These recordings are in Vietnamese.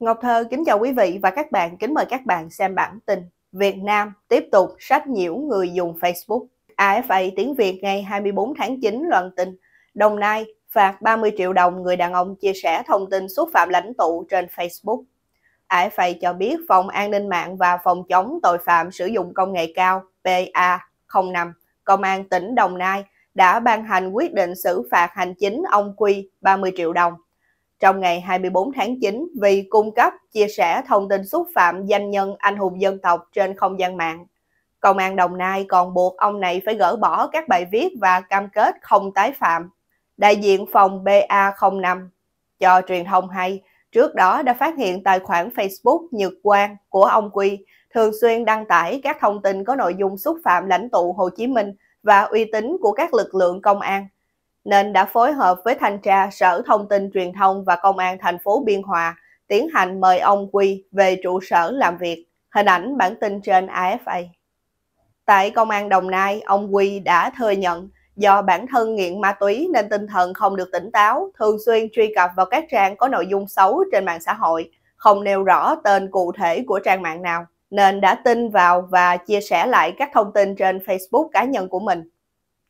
Ngọc Thơ kính chào quý vị và các bạn, kính mời các bạn xem bản tin Việt Nam tiếp tục sách nhiễu người dùng Facebook. AFA tiếng Việt ngày 24 tháng 9 loan tin Đồng Nai phạt 30 triệu đồng người đàn ông chia sẻ thông tin xúc phạm lãnh tụ trên Facebook. AFA cho biết Phòng An ninh mạng và Phòng chống tội phạm sử dụng công nghệ cao PA05, Công an tỉnh Đồng Nai đã ban hành quyết định xử phạt hành chính ông Quy 30 triệu đồng trong ngày 24 tháng 9, vì cung cấp, chia sẻ thông tin xúc phạm danh nhân anh hùng dân tộc trên không gian mạng. Công an Đồng Nai còn buộc ông này phải gỡ bỏ các bài viết và cam kết không tái phạm. Đại diện phòng BA05 cho truyền thông hay, trước đó đã phát hiện tài khoản Facebook Nhật Quang của ông Quy thường xuyên đăng tải các thông tin có nội dung xúc phạm lãnh tụ Hồ Chí Minh và uy tín của các lực lượng công an – nên đã phối hợp với thanh tra Sở Thông tin Truyền thông và Công an thành phố Biên Hòa tiến hành mời ông Quy về trụ sở làm việc. Hình ảnh bản tin trên AFA. Tại Công an Đồng Nai, ông Quy đã thừa nhận do bản thân nghiện ma túy nên tinh thần không được tỉnh táo, thường xuyên truy cập vào các trang có nội dung xấu trên mạng xã hội, không nêu rõ tên cụ thể của trang mạng nào, nên đã tin vào và chia sẻ lại các thông tin trên Facebook cá nhân của mình.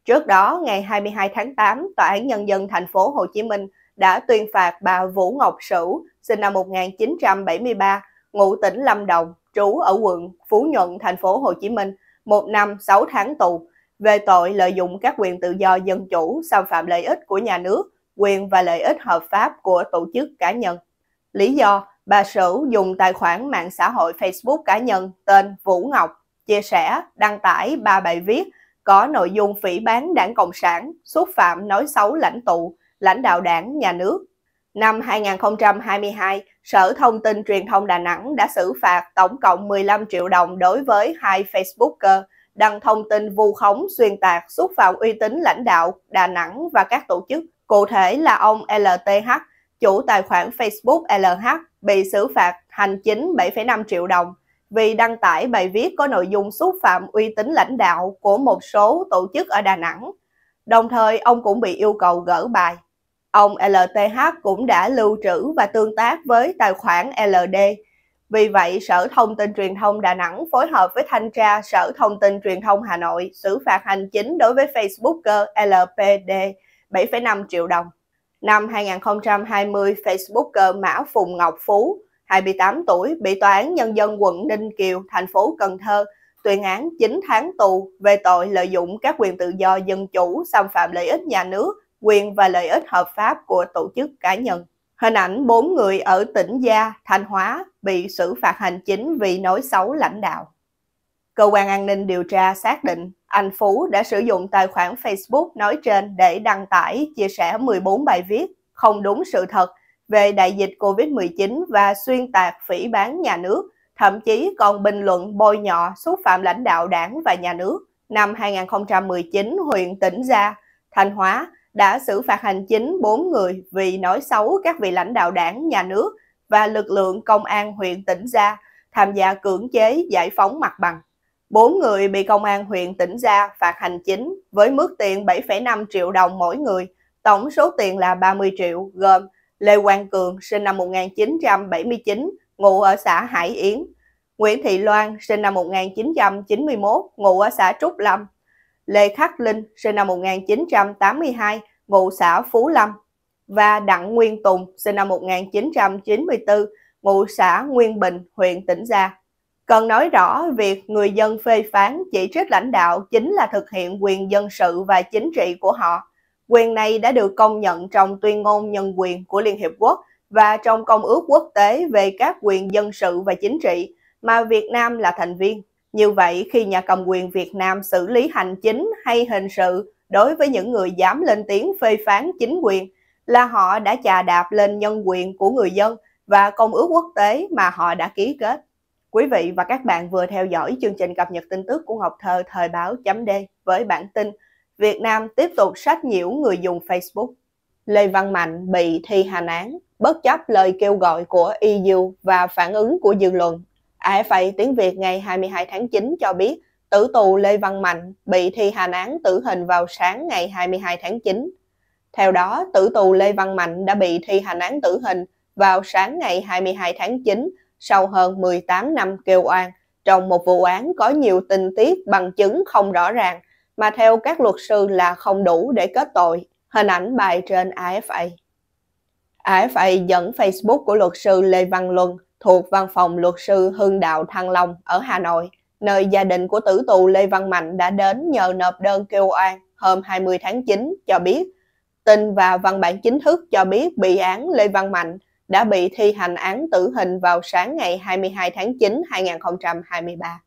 Trước đó, ngày 22 tháng 8, Tòa án Nhân dân thành phố Hồ Chí Minh đã tuyên phạt bà Vũ Ngọc Sửu, sinh năm 1973, ngụ tỉnh Lâm Đồng, trú ở quận Phú Nhuận, thành phố Hồ Chí Minh, một năm 6 tháng tù về tội lợi dụng các quyền tự do dân chủ xâm phạm lợi ích của nhà nước, quyền và lợi ích hợp pháp của tổ chức cá nhân. Lý do, bà Sửu dùng tài khoản mạng xã hội Facebook cá nhân tên Vũ Ngọc chia sẻ, đăng tải ba bài viết có nội dung phỉ bán đảng Cộng sản, xúc phạm nói xấu lãnh tụ, lãnh đạo đảng, nhà nước. Năm 2022, Sở Thông tin Truyền thông Đà Nẵng đã xử phạt tổng cộng 15 triệu đồng đối với hai Facebooker đăng thông tin vu khống, xuyên tạc, xúc phạm uy tín lãnh đạo Đà Nẵng và các tổ chức. Cụ thể là ông LTH, chủ tài khoản Facebook LH, bị xử phạt hành chính 7,5 triệu đồng vì đăng tải bài viết có nội dung xúc phạm uy tín lãnh đạo của một số tổ chức ở Đà Nẵng. Đồng thời, ông cũng bị yêu cầu gỡ bài. Ông LTH cũng đã lưu trữ và tương tác với tài khoản LD. Vì vậy, Sở Thông tin Truyền thông Đà Nẵng phối hợp với thanh tra Sở Thông tin Truyền thông Hà Nội xử phạt hành chính đối với Facebooker LPD 7,5 triệu đồng. Năm 2020, Facebooker Mã Phùng Ngọc Phú 28 tuổi, bị Tòa án Nhân dân quận Ninh Kiều, thành phố Cần Thơ tuyên án 9 tháng tù về tội lợi dụng các quyền tự do dân chủ xâm phạm lợi ích nhà nước, quyền và lợi ích hợp pháp của tổ chức cá nhân. Hình ảnh 4 người ở tỉnh Gia, Thanh Hóa bị xử phạt hành chính vì nói xấu lãnh đạo. Cơ quan an ninh điều tra xác định anh Phú đã sử dụng tài khoản Facebook nói trên để đăng tải, chia sẻ 14 bài viết không đúng sự thật về đại dịch COVID-19 và xuyên tạc phỉ bán nhà nước, thậm chí còn bình luận bôi nhọ xúc phạm lãnh đạo đảng và nhà nước. Năm 2019, huyện tỉnh Gia, Thanh Hóa đã xử phạt hành chính 4 người vì nói xấu các vị lãnh đạo đảng, nhà nước và lực lượng công an huyện tỉnh Gia tham gia cưỡng chế giải phóng mặt bằng. 4 người bị công an huyện tỉnh Gia phạt hành chính với mức tiền 7,5 triệu đồng mỗi người, tổng số tiền là 30 triệu, gồm Lê Quang Cường sinh năm 1979, ngụ ở xã Hải Yến, Nguyễn Thị Loan sinh năm 1991, ngụ ở xã Trúc Lâm, Lê Khắc Linh sinh năm 1982, ngụ xã Phú Lâm và Đặng Nguyên Tùng sinh năm 1994, ngụ xã Nguyên Bình, huyện Tĩnh Gia. Cần nói rõ việc người dân phê phán chỉ trích lãnh đạo chính là thực hiện quyền dân sự và chính trị của họ. Quyền này đã được công nhận trong tuyên ngôn nhân quyền của Liên Hiệp Quốc và trong Công ước Quốc tế về các quyền dân sự và chính trị mà Việt Nam là thành viên. Như vậy, khi nhà cầm quyền Việt Nam xử lý hành chính hay hình sự đối với những người dám lên tiếng phê phán chính quyền là họ đã chà đạp lên nhân quyền của người dân và Công ước Quốc tế mà họ đã ký kết. Quý vị và các bạn vừa theo dõi chương trình cập nhật tin tức của Ngọc Thơ thời báo chấm với bản tin Việt Nam tiếp tục sách nhiễu người dùng Facebook. Lê Văn Mạnh bị thi hành án, bất chấp lời kêu gọi của EU và phản ứng của dư luận. AFA Tiếng Việt ngày 22 tháng 9 cho biết tử tù Lê Văn Mạnh bị thi hành án tử hình vào sáng ngày 22 tháng 9. Theo đó, tử tù Lê Văn Mạnh đã bị thi hành án tử hình vào sáng ngày 22 tháng 9 sau hơn 18 năm kêu oan trong một vụ án có nhiều tình tiết bằng chứng không rõ ràng mà theo các luật sư là không đủ để kết tội, hình ảnh bài trên AFA. AFA dẫn Facebook của luật sư Lê Văn Luân thuộc văn phòng luật sư Hưng Đạo Thăng Long ở Hà Nội, nơi gia đình của tử tù Lê Văn Mạnh đã đến nhờ nộp đơn kêu oan hôm 20 tháng 9 cho biết tin và văn bản chính thức cho biết bị án Lê Văn Mạnh đã bị thi hành án tử hình vào sáng ngày 22 tháng 9 2023.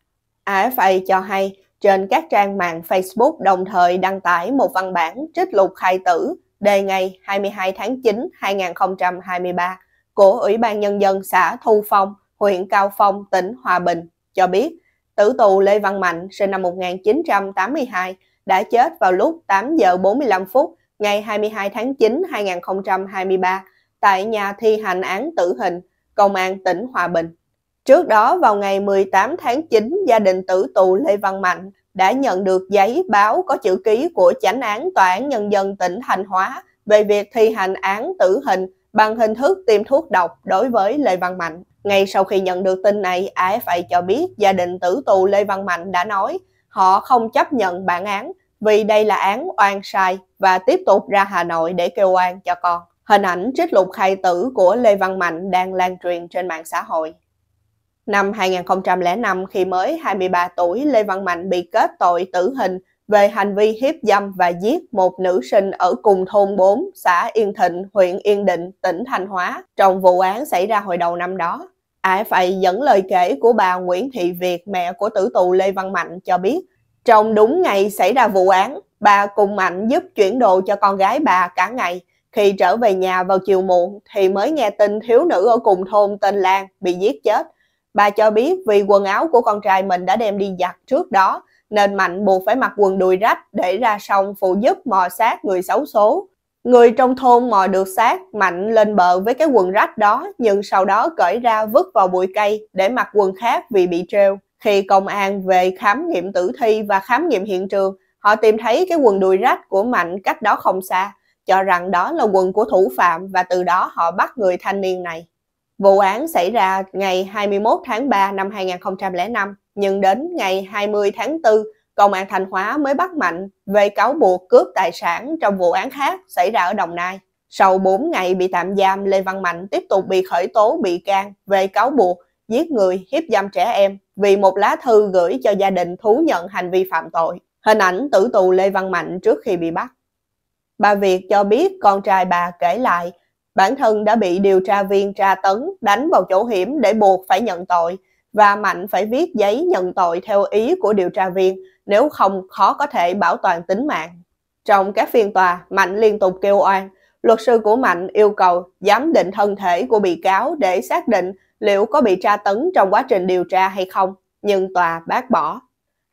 AFA cho hay trên các trang mạng Facebook đồng thời đăng tải một văn bản trích lục khai tử đề ngày 22 tháng 9 2023 của Ủy ban Nhân dân xã Thu Phong, huyện Cao Phong, tỉnh Hòa Bình cho biết tử tù Lê Văn Mạnh sinh năm 1982 đã chết vào lúc 8 giờ 45 phút ngày 22 tháng 9 2023 tại nhà thi hành án tử hình, Công an tỉnh Hòa Bình. Trước đó vào ngày 18 tháng 9, gia đình tử tù Lê Văn Mạnh đã nhận được giấy báo có chữ ký của chánh án Tòa án Nhân dân tỉnh Thanh Hóa về việc thi hành án tử hình bằng hình thức tiêm thuốc độc đối với Lê Văn Mạnh. Ngay sau khi nhận được tin này, AFA cho biết gia đình tử tù Lê Văn Mạnh đã nói họ không chấp nhận bản án vì đây là án oan sai và tiếp tục ra Hà Nội để kêu oan cho con. Hình ảnh trích lục khai tử của Lê Văn Mạnh đang lan truyền trên mạng xã hội. Năm 2005 khi mới 23 tuổi, Lê Văn Mạnh bị kết tội tử hình về hành vi hiếp dâm và giết một nữ sinh ở cùng thôn 4, xã Yên Thịnh, huyện Yên Định, tỉnh Thanh Hóa trong vụ án xảy ra hồi đầu năm đó. ai AFA dẫn lời kể của bà Nguyễn Thị Việt, mẹ của tử tù Lê Văn Mạnh cho biết, trong đúng ngày xảy ra vụ án, bà cùng Mạnh giúp chuyển đồ cho con gái bà cả ngày. Khi trở về nhà vào chiều muộn thì mới nghe tin thiếu nữ ở cùng thôn tên Lan bị giết chết Bà cho biết vì quần áo của con trai mình đã đem đi giặt trước đó, nên Mạnh buộc phải mặc quần đùi rách để ra sông phụ giúp mò xác người xấu số. Người trong thôn mò được xác, Mạnh lên bờ với cái quần rách đó nhưng sau đó cởi ra vứt vào bụi cây để mặc quần khác vì bị treo. Khi công an về khám nghiệm tử thi và khám nghiệm hiện trường, họ tìm thấy cái quần đùi rách của Mạnh cách đó không xa, cho rằng đó là quần của thủ phạm và từ đó họ bắt người thanh niên này. Vụ án xảy ra ngày 21 tháng 3 năm 2005, nhưng đến ngày 20 tháng 4, Công an Thanh Hóa mới bắt Mạnh về cáo buộc cướp tài sản trong vụ án khác xảy ra ở Đồng Nai. Sau 4 ngày bị tạm giam, Lê Văn Mạnh tiếp tục bị khởi tố bị can về cáo buộc giết người, hiếp dâm trẻ em vì một lá thư gửi cho gia đình thú nhận hành vi phạm tội. Hình ảnh tử tù Lê Văn Mạnh trước khi bị bắt. Bà Việt cho biết con trai bà kể lại bản thân đã bị điều tra viên tra tấn, đánh vào chỗ hiểm để buộc phải nhận tội và Mạnh phải viết giấy nhận tội theo ý của điều tra viên nếu không khó có thể bảo toàn tính mạng. Trong các phiên tòa, Mạnh liên tục kêu oan. Luật sư của Mạnh yêu cầu giám định thân thể của bị cáo để xác định liệu có bị tra tấn trong quá trình điều tra hay không, nhưng tòa bác bỏ.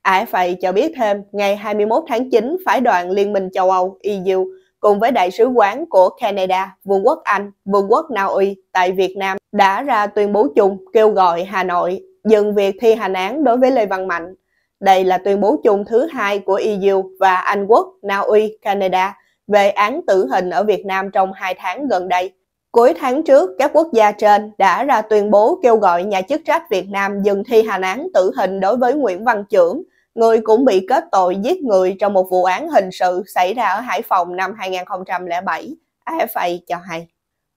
Ải Phầy cho biết thêm, ngày 21 tháng 9, phái đoàn Liên minh châu Âu EU cùng với Đại sứ quán của Canada, Vương quốc Anh, Vương quốc Na Uy tại Việt Nam đã ra tuyên bố chung kêu gọi Hà Nội dừng việc thi hành án đối với Lê Văn Mạnh. Đây là tuyên bố chung thứ hai của EU và Anh quốc, Na Uy, Canada về án tử hình ở Việt Nam trong hai tháng gần đây. Cuối tháng trước, các quốc gia trên đã ra tuyên bố kêu gọi nhà chức trách Việt Nam dừng thi hành án tử hình đối với Nguyễn Văn Chưởng, người cũng bị kết tội giết người trong một vụ án hình sự xảy ra ở Hải Phòng năm 2007, AFA cho hay.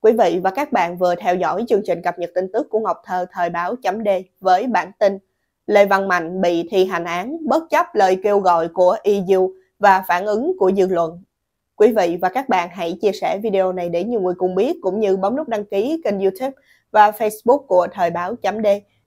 Quý vị và các bạn vừa theo dõi chương trình cập nhật tin tức của Ngọc Thơ thời báo chấm D với bản tin Lê Văn Mạnh bị thi hành án bất chấp lời kêu gọi của EU và phản ứng của dư luận. Quý vị và các bạn hãy chia sẻ video này để nhiều người cùng biết cũng như bấm nút đăng ký kênh YouTube và Facebook của Thời báo chấm D